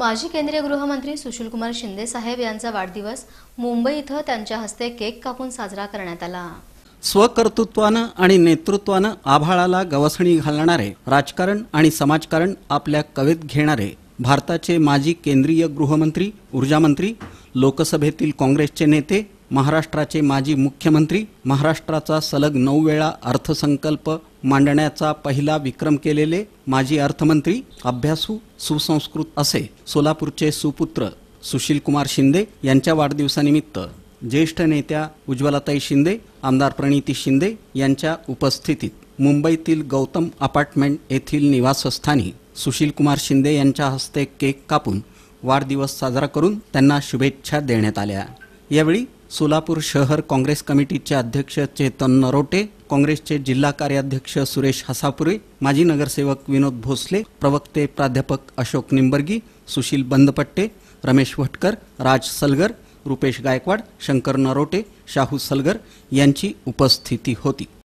माजी केंद्रीय गृहमंत्री सुशीलकुमार शिंदे साहेब यांचा वाढदिवस मुंबई इथं त्यांच्या हस्ते केक कापून साजरा करण्यात आला स्वकर्तृत्वानं आणि नेतृत्वानं आभाळाला गवसणी घालणारे राजकारण आणि समाजकारण आपल्या कवेत घेणारे भारताचे माजी केंद्रीय गृहमंत्री ऊर्जामंत्री लोकसभेतील काँग्रेसचे नेते महाराष्ट्राचे माजी मुख्यमंत्री महाराष्ट्राचा सलग नऊ वेळा अर्थसंकल्प मांडण्याचा पहिला विक्रम केलेले माजी अर्थमंत्री अभ्यासू सुसंस्कृत असे सोलापूरचे सुपुत्र सुशील कुमार शिंदे यांच्या वाढदिवसानिमित्त ज्येष्ठ नेत्या उज्ज्वलाताई शिंदे आमदार प्रणिती शिंदे यांच्या उपस्थितीत मुंबईतील गौतम अपार्टमेंट येथील निवासस्थानी सुशील कुमार शिंदे यांच्या हस्ते केक कापून वाढदिवस साजरा करून त्यांना शुभेच्छा देण्यात आल्या यावेळी सोलापूर शहर काँग्रेस कमिटीचे अध्यक्ष चेतन नरोटे काँग्रेसचे जिल्हा कार्याध्यक्ष सुरेश हसापुरे माजी नगरसेवक विनोद भोसले प्रवक्ते प्राध्यापक अशोक निंबर्गी सुशील बंदपट्टे रमेश भटकर राज सलगर रुपेश गायकवाड शंकर नरोटे शाहू सलगर यांची उपस्थिती होती